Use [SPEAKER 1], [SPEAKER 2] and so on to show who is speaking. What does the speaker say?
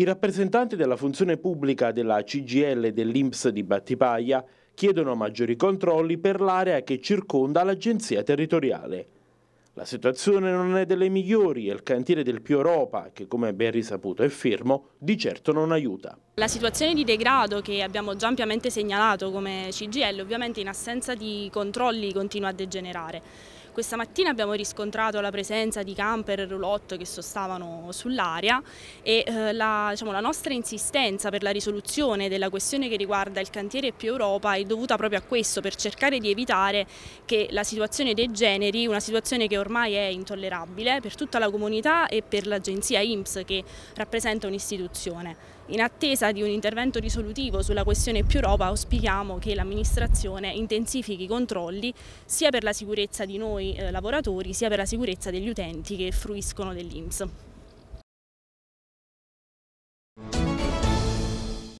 [SPEAKER 1] I rappresentanti della funzione pubblica della CGL e dell'Inps di Battipaglia chiedono maggiori controlli per l'area che circonda l'agenzia territoriale. La situazione non è delle migliori e il cantiere del Più Europa, che come ben risaputo è fermo, di certo non aiuta.
[SPEAKER 2] La situazione di degrado che abbiamo già ampiamente segnalato come CGL ovviamente in assenza di controlli continua a degenerare. Questa mattina abbiamo riscontrato la presenza di camper e roulotte che sostavano sull'area e eh, la, diciamo, la nostra insistenza per la risoluzione della questione che riguarda il cantiere più Europa è dovuta proprio a questo, per cercare di evitare che la situazione degeneri, una situazione che ormai è intollerabile per tutta la comunità e per l'agenzia IMSS che rappresenta un'istituzione. In attesa di un intervento risolutivo sulla questione più Europa auspichiamo che l'amministrazione intensifichi i controlli sia per la sicurezza di noi noi eh, lavoratori sia per la sicurezza degli utenti che fruiscono dell'IMS.